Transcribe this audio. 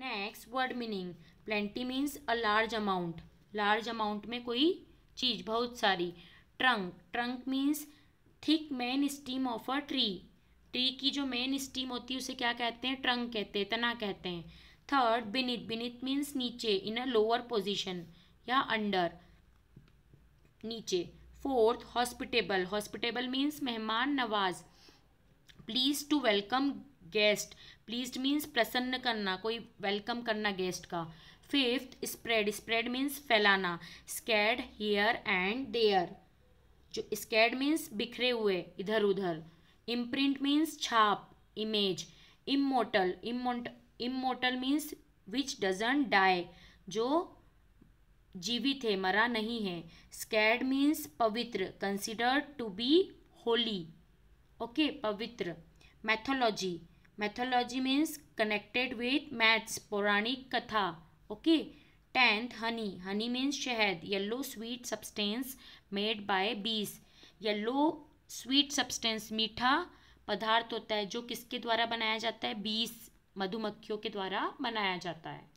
next word meaning plenty means a large amount large amount में कोई चीज़ बहुत सारी trunk trunk means thick main stem of a tree tree की जो मेन स्टीम होती है उसे क्या कहते हैं ट्रंक कहते हैं तना कहते हैं थर्ड बिनित बिनित मीन्स नीचे इन अ लोअर पोजिशन या अंडर नीचे फोर्थ हॉस्पिटेबल हॉस्पिटेबल मीन्स मेहमान नवाज please to welcome guest pleased means प्रसन्न करना कोई वेलकम करना गेस्ट का फिफ्थ स्प्रेड स्प्रेड मीन्स फैलाना स्कैड हेयर एंड देयर जो स्कैड मीन्स बिखरे हुए इधर उधर इम्प्रिंट मीन्स छाप image immortal immortal means which doesn't die जो जीवित है मरा नहीं है स्कैड मीन्स पवित्र considered to be holy okay पवित्र mythology mythology means connected with maths पौराणिक कथा okay tenth honey honey means शहद yellow sweet substance made by bees yellow sweet substance मीठा पदार्थ होता है जो किसके द्वारा बनाया जाता है बीस मधुमक्खियों के द्वारा बनाया जाता है